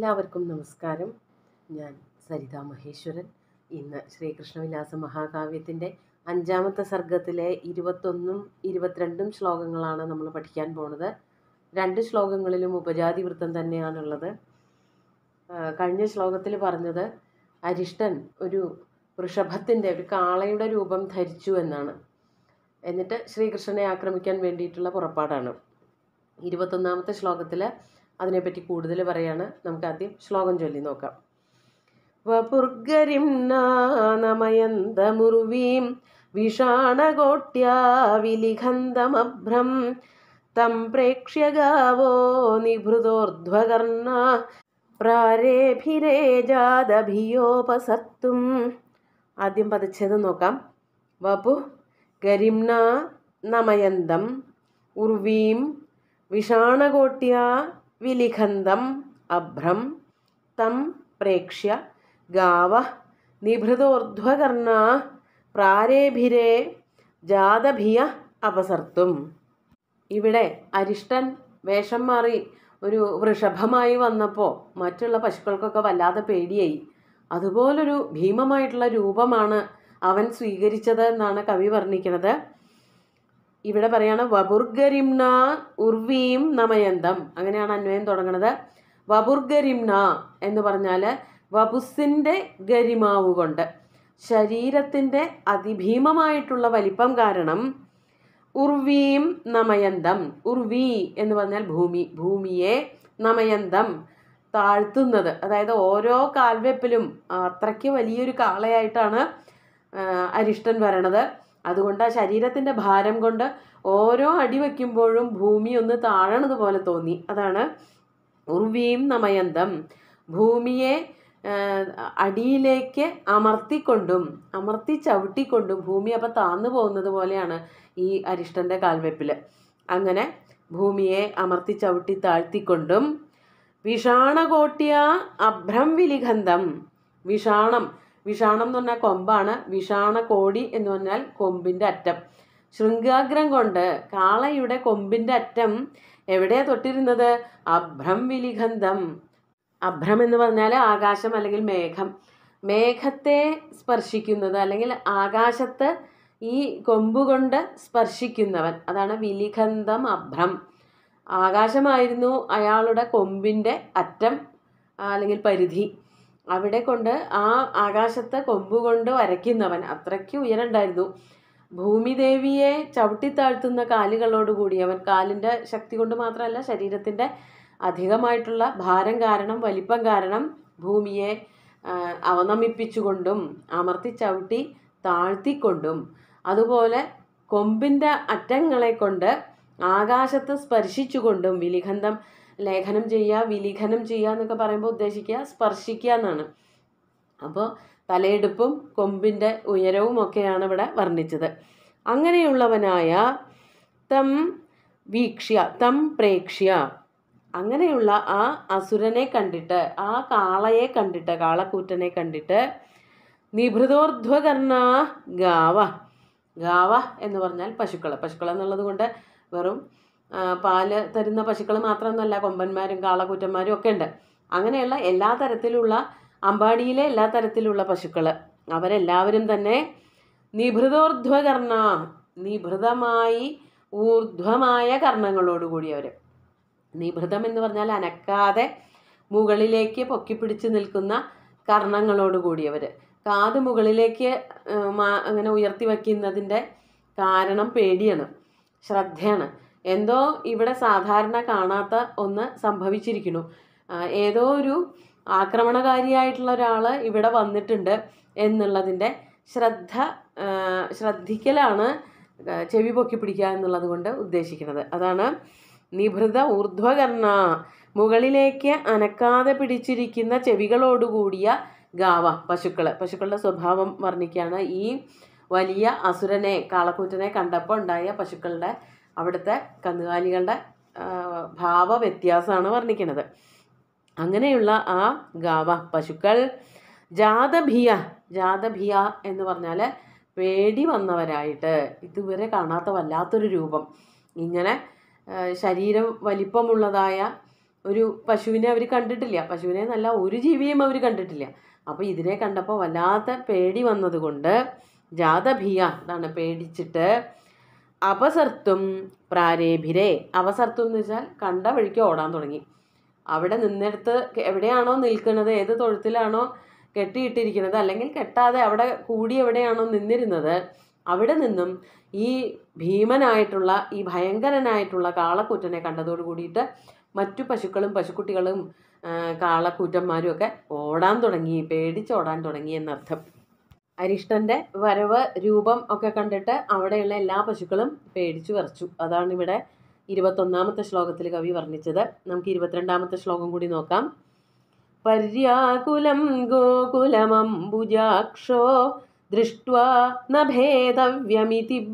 എല്ലാവർക്കും നമസ്കാരം ഞാൻ സരിത മഹേശ്വരൻ ഇന്ന് ശ്രീകൃഷ്ണവിലാസ മഹാകാവ്യത്തിൻ്റെ അഞ്ചാമത്തെ സർഗത്തിലെ ഇരുപത്തൊന്നും ഇരുപത്തിരണ്ടും ശ്ലോകങ്ങളാണ് നമ്മൾ പഠിക്കാൻ പോണത് രണ്ട് ശ്ലോകങ്ങളിലും ഉപജാതി വൃത്തം തന്നെയാണുള്ളത് കഴിഞ്ഞ ശ്ലോകത്തിൽ പറഞ്ഞത് അരിഷ്ടൻ ഒരു വൃഷഭത്തിൻ്റെ ഒരു കാളയുടെ രൂപം ധരിച്ചു എന്നാണ് എന്നിട്ട് ശ്രീകൃഷ്ണനെ ആക്രമിക്കാൻ വേണ്ടിയിട്ടുള്ള പുറപ്പാടാണ് ഇരുപത്തൊന്നാമത്തെ ശ്ലോകത്തിൽ അതിനെപ്പറ്റി കൂടുതൽ പറയാണ് ആദ്യം ശ്ലോകം ചൊല്ലി നോക്കാം വപുർഗരിം നാനമയന്തമുർവീം വിഷാണകോട്ട്യാ വിലിഖന്തമഭ്രം തം പ്രേക്ഷ്യ ഗാവോ നിഭൃതോർധ്വകർണ പ്രാരേഭിരേ ജാതഭിയോപസർത്തും ആദ്യം പതിച്ചത് നോക്കാം വപു ഗരിംനാ നമയന്തം ഉർവീം വിഷാണകോട്ട്യ വിലിഖന്തം അഭ്രം തം പ്രേക്ഷ്യ ഗാവ നിഭൃതോർധ്വകർണ പ്രാരേഭിരേ ജാതഭിയ അപസർത്തും ഇവിടെ അരിഷ്ടൻ വേഷം മാറി ഒരു വൃഷഭമായി വന്നപ്പോൾ മറ്റുള്ള പശുക്കൾക്കൊക്കെ വല്ലാതെ പേടിയായി അതുപോലൊരു ഭീമമായിട്ടുള്ള രൂപമാണ് അവൻ സ്വീകരിച്ചത് എന്നാണ് കവി വർണ്ണിക്കുന്നത് ഇവിടെ പറയാണ് വപുർഗരിംന ഉർവീം നമയന്തം അങ്ങനെയാണ് അന്വയം തുടങ്ങുന്നത് വപുർഗരിംന എന്ന് പറഞ്ഞാൽ വപുസിൻ്റെ ഗരിമാവ് കൊണ്ട് ശരീരത്തിൻ്റെ അതിഭീമമായിട്ടുള്ള വലിപ്പം കാരണം ഉർവീം നമയന്തം ഉർവി എന്ന് പറഞ്ഞാൽ ഭൂമി ഭൂമിയെ നമയന്തം താഴ്ത്തുന്നത് അതായത് ഓരോ കാൽവെപ്പിലും അത്രയ്ക്ക് വലിയൊരു കാളയായിട്ടാണ് അരിഷ്ടൻ വരണത് അതുകൊണ്ട് ആ ശരീരത്തിൻ്റെ ഭാരം കൊണ്ട് ഓരോ അടി വയ്ക്കുമ്പോഴും ഭൂമി ഒന്ന് താഴണത് പോലെ തോന്നി അതാണ് ഉർവീം നമയന്തം ഭൂമിയെ അടിയിലേക്ക് അമർത്തിക്കൊണ്ടും അമർത്തി ചവിട്ടിക്കൊണ്ടും ഭൂമി അപ്പം താന്നു പോകുന്നത് പോലെയാണ് ഈ അരിഷ്ടൻ്റെ കാൽവെപ്പിൽ അങ്ങനെ ഭൂമിയെ അമർത്തി ചവിട്ടി താഴ്ത്തിക്കൊണ്ടും വിഷാണകോട്ടിയ അഭ്രം വിലിഖന്ധം വിഷാണം വിഷാണം എന്ന് പറഞ്ഞാൽ കൊമ്പാണ് വിഷാണ കോടി എന്ന് പറഞ്ഞാൽ കൊമ്പിൻ്റെ അറ്റം ശൃംഗാഗ്രം കൊണ്ട് കാളയുടെ കൊമ്പിൻ്റെ അറ്റം എവിടെയാണ് തൊട്ടിരുന്നത് അഭ്രം വിലിഖന്ധം അഭ്രം എന്ന് പറഞ്ഞാൽ ആകാശം അല്ലെങ്കിൽ മേഘം മേഘത്തെ സ്പർശിക്കുന്നത് അല്ലെങ്കിൽ ആകാശത്ത് ഈ കൊമ്പുകൊണ്ട് സ്പർശിക്കുന്നവൻ അതാണ് വിലിഖന്ധം അഭ്രം ആകാശമായിരുന്നു അയാളുടെ കൊമ്പിൻ്റെ അറ്റം അല്ലെങ്കിൽ പരിധി അവിടെ കൊണ്ട് ആ ആകാശത്തെ കൊമ്പുകൊണ്ട് വരയ്ക്കുന്നവൻ അത്രയ്ക്ക് ഉയരണ്ടായിരുന്നു ഭൂമിദേവിയെ ചവിട്ടിത്താഴ്ത്തുന്ന കാലുകളോട് അവൻ കാലിൻ്റെ ശക്തി കൊണ്ട് മാത്രമല്ല ശരീരത്തിൻ്റെ അധികമായിട്ടുള്ള ഭാരം കാരണം വലിപ്പം കാരണം ഭൂമിയെ അവനമിപ്പിച്ചുകൊണ്ടും അമർത്തി ചവിട്ടി താഴ്ത്തിക്കൊണ്ടും അതുപോലെ കൊമ്പിൻ്റെ അറ്റങ്ങളെ കൊണ്ട് ആകാശത്ത് സ്പർശിച്ചുകൊണ്ടും വിലിഖന്ധം ലേഖനം ചെയ്യുക വിലിഖനം ചെയ്യുക എന്നൊക്കെ പറയുമ്പോൾ ഉദ്ദേശിക്കുക സ്പർശിക്കുക എന്നാണ് അപ്പോൾ തലയെടുപ്പും കൊമ്പിൻ്റെ ഉയരവും ഒക്കെയാണ് ഇവിടെ വർണ്ണിച്ചത് അങ്ങനെയുള്ളവനായ തം വീക്ഷ്യ തം പ്രേക്ഷ്യ അങ്ങനെയുള്ള ആ അസുരനെ കണ്ടിട്ട് ആ കാളയെ കണ്ടിട്ട് കാളക്കൂറ്റനെ കണ്ടിട്ട് നിഭൃതോർധ്വകർണ ഗാവ ഗാവ എന്ന് പറഞ്ഞാൽ പശുക്കൾ പശുക്കൾ എന്നുള്ളത് കൊണ്ട് വെറും പാൽ തരുന്ന പശുക്കൾ മാത്രമൊന്നുമല്ല കൊമ്പന്മാരും കാളകൂറ്റന്മാരും ഒക്കെ ഉണ്ട് അങ്ങനെയുള്ള എല്ലാ തരത്തിലുള്ള അമ്പാടിയിലെ എല്ലാ തരത്തിലുള്ള പശുക്കൾ അവരെല്ലാവരും തന്നെ നിഭൃതോർധ്വകർണ നിഭൃതമായി ഊർധ്വമായ അവർ നിഭൃതം എന്ന് പറഞ്ഞാൽ അനക്കാതെ മുകളിലേക്ക് പൊക്കി പിടിച്ച് നിൽക്കുന്ന കർണങ്ങളോട് കൂടിയവർ കാത് മുകളിലേക്ക് അങ്ങനെ ഉയർത്തി വയ്ക്കുന്നതിൻ്റെ കാരണം പേടിയാണ് ശ്രദ്ധയാണ് എന്തോ ഇവിടെ സാധാരണ കാണാത്ത ഒന്ന് സംഭവിച്ചിരിക്കുന്നു ഏതോ ഒരു ആക്രമണകാരിയായിട്ടുള്ള ഒരാൾ ഇവിടെ വന്നിട്ടുണ്ട് എന്നുള്ളതിൻ്റെ ശ്രദ്ധ ശ്രദ്ധിക്കലാണ് ചെവി പൊക്കി പിടിക്കുക എന്നുള്ളത് കൊണ്ട് ഉദ്ദേശിക്കുന്നത് അതാണ് നിഭൃത ഊർധ്വകർണ മുകളിലേക്ക് അനക്കാതെ പിടിച്ചിരിക്കുന്ന ചെവികളോടുകൂടിയ ഗാവ പശുക്കൾ പശുക്കളുടെ സ്വഭാവം വർണ്ണിക്കുകയാണ് ഈ വലിയ അസുരനെ കാളക്കൂറ്റനെ കണ്ടപ്പോൾ ഉണ്ടായ പശുക്കളുടെ അവിടുത്തെ കന്നുകാലികളുടെ ഭാവ വ്യത്യാസമാണ് വർണ്ണിക്കുന്നത് അങ്ങനെയുള്ള ആ ഗാവ പശുക്കൾ ജാതഭിയ ജാതഭിയ എന്ന് പറഞ്ഞാൽ പേടി വന്നവരായിട്ട് ഇതുവരെ കാണാത്ത വല്ലാത്തൊരു രൂപം ഇങ്ങനെ ശരീരം വലിപ്പമുള്ളതായ ഒരു പശുവിനെ അവർ കണ്ടിട്ടില്ല പശുവിനെ നല്ല ഒരു ജീവിയും അവർ കണ്ടിട്ടില്ല അപ്പോൾ ഇതിനെ കണ്ടപ്പോൾ വല്ലാത്ത പേടി വന്നതുകൊണ്ട് ജാതഭിയ അതാണ് പേടിച്ചിട്ട് അപസർത്തും പ്രാരേഭിരെ അപസർത്തും എന്ന് വെച്ചാൽ കണ്ട വഴിക്ക് ഓടാൻ തുടങ്ങി അവിടെ നിന്നെടുത്ത് എവിടെയാണോ നിൽക്കുന്നത് ഏത് തൊഴുത്തിലാണോ കെട്ടിയിട്ടിരിക്കുന്നത് അല്ലെങ്കിൽ കെട്ടാതെ അവിടെ കൂടി എവിടെയാണോ നിന്നിരുന്നത് അവിടെ നിന്നും ഈ ഭീമനായിട്ടുള്ള ഈ ഭയങ്കരനായിട്ടുള്ള കാളക്കൂറ്റനെ കണ്ടതോട് കൂടിയിട്ട് മറ്റു പശുക്കളും പശുക്കുട്ടികളും കാളക്കൂറ്റന്മാരും ഒക്കെ ഓടാൻ തുടങ്ങി പേടിച്ചോടാൻ തുടങ്ങി എന്നർത്ഥം അരിഷ്ടൻ്റെ വരവ് രൂപം ഒക്കെ കണ്ടിട്ട് അവിടെയുള്ള എല്ലാ പശുക്കളും പേടിച്ചു വരച്ചു അതാണ് ഇവിടെ ഇരുപത്തൊന്നാമത്തെ ശ്ലോകത്തിൽ കവി വർണ്ണിച്ചത് നമുക്ക് ഇരുപത്തിരണ്ടാമത്തെ ശ്ലോകം കൂടി നോക്കാം പര്യാകുലം ഗോകുലമംബുജാക്ഷോ ദൃഷ്ട്വാ ന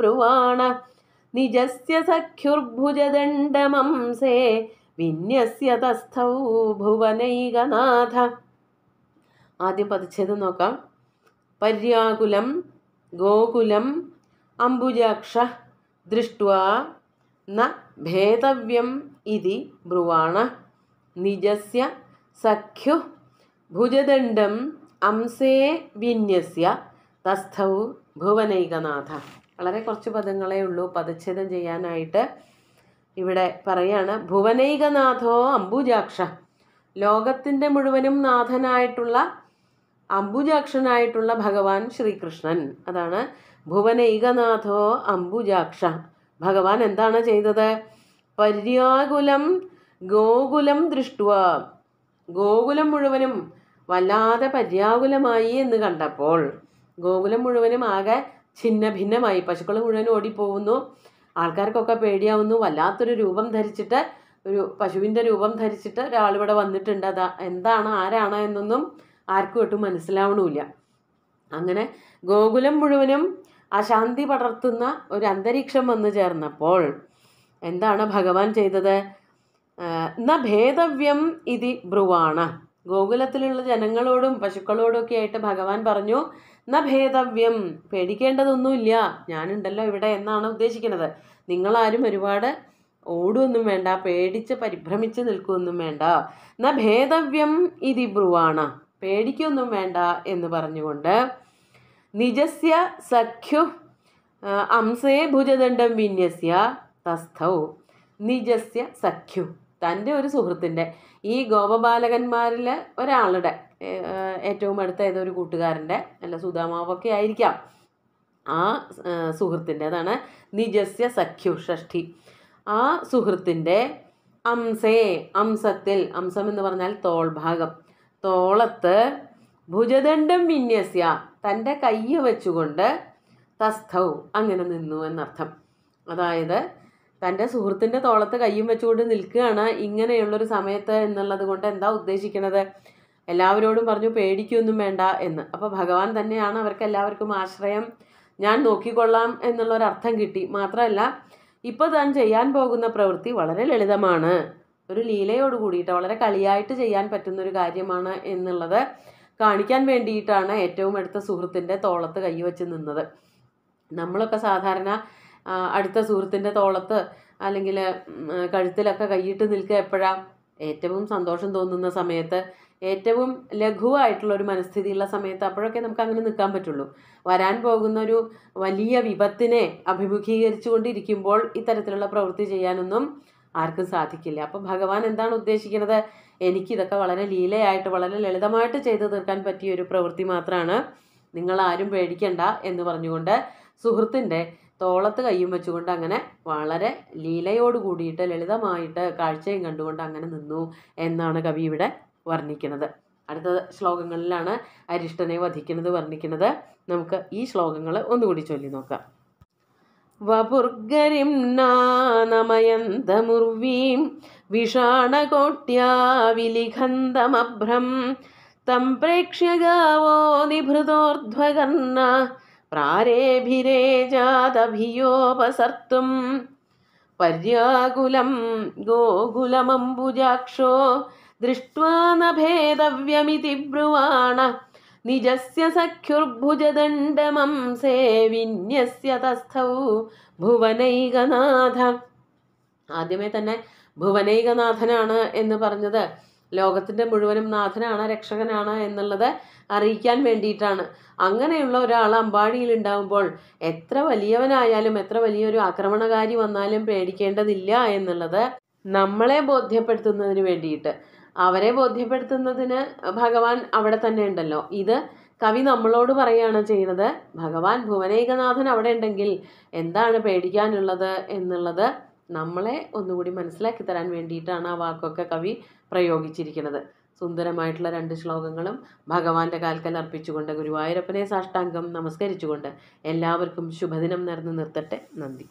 ബ്രുവാണ നിജസ്യ സഖ്യുർഭുജദണ്ഡമംസേ വിന്യസ്യ തസ്ഥൗ ഭുവനൈകനാഥ ആദ്യം പതിച്ചത് നോക്കാം പര്യാകുലം ഗോകുലം अम्बुजाक्ष दृष्ट्वा ന ഭേദവ്യം ഇതി ब्रुवाण निजस्य सख्युः भुजदण्डम् അംസേ വിന്യസ്യ തസ്ഥവു ഭുവനൈകനാഥ വളരെ കുറച്ച് പദങ്ങളേ ഉള്ളൂ പദച്ഛേദം ചെയ്യാനായിട്ട് ഇവിടെ പറയാണ് ഭുവനൈകനാഥോ അംബുജാക്ഷ ലോകത്തിൻ്റെ മുഴുവനും നാഥനായിട്ടുള്ള അംബുജാക്ഷനായിട്ടുള്ള ഭഗവാൻ ശ്രീകൃഷ്ണൻ അതാണ് ഭുവനൈകനാഥോ അംബുജാക്ഷ ഭഗവാൻ എന്താണ് ചെയ്തത് പര്യാകുലം ഗോകുലം ദൃഷ്ട ഗോകുലം മുഴുവനും വല്ലാതെ പര്യാകുലമായി എന്ന് കണ്ടപ്പോൾ ഗോകുലം മുഴുവനും ആകെ ഛിന്ന ഭിന്നമായി പശുക്കൾ മുഴുവനും ഓടിപ്പോകുന്നു ആൾക്കാർക്കൊക്കെ പേടിയാവുന്നു വല്ലാത്തൊരു രൂപം ധരിച്ചിട്ട് ഒരു പശുവിൻ്റെ രൂപം ധരിച്ചിട്ട് ഒരാളിവിടെ വന്നിട്ടുണ്ട് അതാ എന്താണ് ആരാണ് എന്നൊന്നും ആർക്കും ഒട്ടും മനസ്സിലാവണമില്ല അങ്ങനെ ഗോകുലം മുഴുവനും അശാന്തി പടർത്തുന്ന ഒരു അന്തരീക്ഷം വന്നു ചേർന്നപ്പോൾ എന്താണ് ഭഗവാൻ ചെയ്തത് ന ഭേദവ്യം ഇതി ബ്രുവാണ ഗോകുലത്തിലുള്ള ജനങ്ങളോടും പശുക്കളോടൊക്കെ ആയിട്ട് ഭഗവാൻ പറഞ്ഞു ന ഭേദവ്യം പേടിക്കേണ്ടതൊന്നുമില്ല ഞാനുണ്ടല്ലോ ഇവിടെ എന്നാണ് ഉദ്ദേശിക്കുന്നത് നിങ്ങളാരും ഒരുപാട് ഓടുമൊന്നും വേണ്ട പേടിച്ച് പരിഭ്രമിച്ച് നിൽക്കുമൊന്നും വേണ്ട ന ഭേദവ്യം ഇതി ബ്രുവാണ പേടിക്കൊന്നും വേണ്ട എന്ന് പറഞ്ഞുകൊണ്ട് നിജസ്യ സഖ്യു അംസേ ഭുജദണ്ഡം വിന്യസ്യ തസ്ഥൗ നിജസ്യ സഖ്യു തൻ്റെ ഒരു സുഹൃത്തിൻ്റെ ഈ ഗോപബാലകന്മാരിൽ ഒരാളുടെ ഏറ്റവും അടുത്ത ഏതൊരു കൂട്ടുകാരൻ്റെ അല്ല സുധാമാവൊക്കെ ആയിരിക്കാം ആ അതാണ് നിജസ്യ സഖ്യു ഷഷ്ഠി ആ സുഹൃത്തിൻ്റെ അംസേ അംസത്തിൽ അംസം എന്ന് പറഞ്ഞാൽ തോൾഭാഗം തോളത്ത് ഭുജദണ്ഡം വിന്യസ്യ തൻ്റെ കയ്യ് വെച്ചുകൊണ്ട് തസ്ഥൗ അങ്ങനെ നിന്നു എന്നർത്ഥം അതായത് തൻ്റെ സുഹൃത്തിൻ്റെ തോളത്ത് കയ്യും വെച്ചുകൊണ്ട് നിൽക്കുകയാണ് ഇങ്ങനെയുള്ളൊരു സമയത്ത് എന്നുള്ളത് കൊണ്ട് എന്താ ഉദ്ദേശിക്കണത് എല്ലാവരോടും പറഞ്ഞു പേടിക്കൊന്നും വേണ്ട എന്ന് അപ്പോൾ ഭഗവാൻ തന്നെയാണ് അവർക്ക് എല്ലാവർക്കും ആശ്രയം ഞാൻ നോക്കിക്കൊള്ളാം എന്നുള്ളൊരർത്ഥം കിട്ടി മാത്രമല്ല ഇപ്പോൾ താൻ ചെയ്യാൻ പോകുന്ന പ്രവൃത്തി വളരെ ലളിതമാണ് ഒരു ലീലയോട് കൂടിയിട്ട് വളരെ കളിയായിട്ട് ചെയ്യാൻ പറ്റുന്ന ഒരു കാര്യമാണ് എന്നുള്ളത് കാണിക്കാൻ വേണ്ടിയിട്ടാണ് ഏറ്റവും അടുത്ത സുഹൃത്തിൻ്റെ തോളത്ത് കൈവച്ച് നിന്നത് നമ്മളൊക്കെ സാധാരണ അടുത്ത സുഹൃത്തിൻ്റെ തോളത്ത് അല്ലെങ്കിൽ കഴുത്തിലൊക്കെ കൈയിട്ട് നിൽക്കുക എപ്പോഴാ ഏറ്റവും സന്തോഷം തോന്നുന്ന സമയത്ത് ഏറ്റവും ലഘുവായിട്ടുള്ള ഒരു മനസ്ഥിതിയുള്ള സമയത്ത് അപ്പോഴൊക്കെ നമുക്ക് അങ്ങനെ നിൽക്കാൻ പറ്റുള്ളൂ വരാൻ പോകുന്ന ഒരു വലിയ വിപത്തിനെ അഭിമുഖീകരിച്ചുകൊണ്ടിരിക്കുമ്പോൾ ഇത്തരത്തിലുള്ള പ്രവൃത്തി ചെയ്യാനൊന്നും ആർക്കും സാധിക്കില്ല അപ്പം ഭഗവാൻ എന്താണ് ഉദ്ദേശിക്കുന്നത് എനിക്കിതൊക്കെ വളരെ ലീലയായിട്ട് വളരെ ലളിതമായിട്ട് ചെയ്തു തീർക്കാൻ പറ്റിയ ഒരു പ്രവൃത്തി മാത്രമാണ് നിങ്ങളാരും പേടിക്കണ്ട എന്ന് പറഞ്ഞുകൊണ്ട് സുഹൃത്തിൻ്റെ തോളത്ത് കയ്യും വെച്ചുകൊണ്ട് അങ്ങനെ വളരെ ലീലയോട് കൂടിയിട്ട് ലളിതമായിട്ട് കാഴ്ചയും കണ്ടുകൊണ്ട് അങ്ങനെ നിന്നു എന്നാണ് കവി ഇവിടെ വർണ്ണിക്കുന്നത് അടുത്ത ശ്ലോകങ്ങളിലാണ് അരിഷ്ടനെ വധിക്കുന്നത് വർണ്ണിക്കുന്നത് നമുക്ക് ഈ ശ്ലോകങ്ങൾ ഒന്നുകൂടി ചൊല്ലി നോക്കാം वपुर्गरिं विषाणकोट्या विषाणकोट्याविलिखन्तमभ्रं तं प्रेक्ष्य गावो प्रारेभिरे जातभियोपसर्तुं पर्याकुलं गोकुलमम्बुजाक्षो दृष्ट्वा न भेदव्यमिति ब्रुवाणः നിജസ്യ സഖ്യുർഭുജദണ്ഡമം സേവിന്യസ്യ തസ്ഥൗ ഭുവനൈകനാഥ ആദ്യമേ തന്നെ ഭുവനൈകനാഥനാണ് എന്ന് പറഞ്ഞത് ലോകത്തിൻ്റെ മുഴുവനും നാഥനാണ് രക്ഷകനാണ് എന്നുള്ളത് അറിയിക്കാൻ വേണ്ടിയിട്ടാണ് അങ്ങനെയുള്ള ഒരാൾ അമ്പാടിയിൽ ഉണ്ടാകുമ്പോൾ എത്ര വലിയവനായാലും എത്ര വലിയൊരു ആക്രമണകാരി വന്നാലും പേടിക്കേണ്ടതില്ല എന്നുള്ളത് നമ്മളെ ബോധ്യപ്പെടുത്തുന്നതിന് വേണ്ടിയിട്ട് അവരെ ബോധ്യപ്പെടുത്തുന്നതിന് ഭഗവാൻ അവിടെ തന്നെ ഉണ്ടല്ലോ ഇത് കവി നമ്മളോട് പറയുകയാണ് ചെയ്യുന്നത് ഭഗവാൻ ഭുവനേകനാഥൻ അവിടെ ഉണ്ടെങ്കിൽ എന്താണ് പേടിക്കാനുള്ളത് എന്നുള്ളത് നമ്മളെ ഒന്നുകൂടി മനസ്സിലാക്കി തരാൻ വേണ്ടിയിട്ടാണ് ആ വാക്കൊക്കെ കവി പ്രയോഗിച്ചിരിക്കുന്നത് സുന്ദരമായിട്ടുള്ള രണ്ട് ശ്ലോകങ്ങളും ഭഗവാന്റെ കാൽക്കൽ അർപ്പിച്ചുകൊണ്ട് ഗുരുവായൂരപ്പനെ സാഷ്ടാംഗം നമസ്കരിച്ചുകൊണ്ട് എല്ലാവർക്കും ശുഭദിനം നേർന്ന് നിർത്തട്ടെ നന്ദി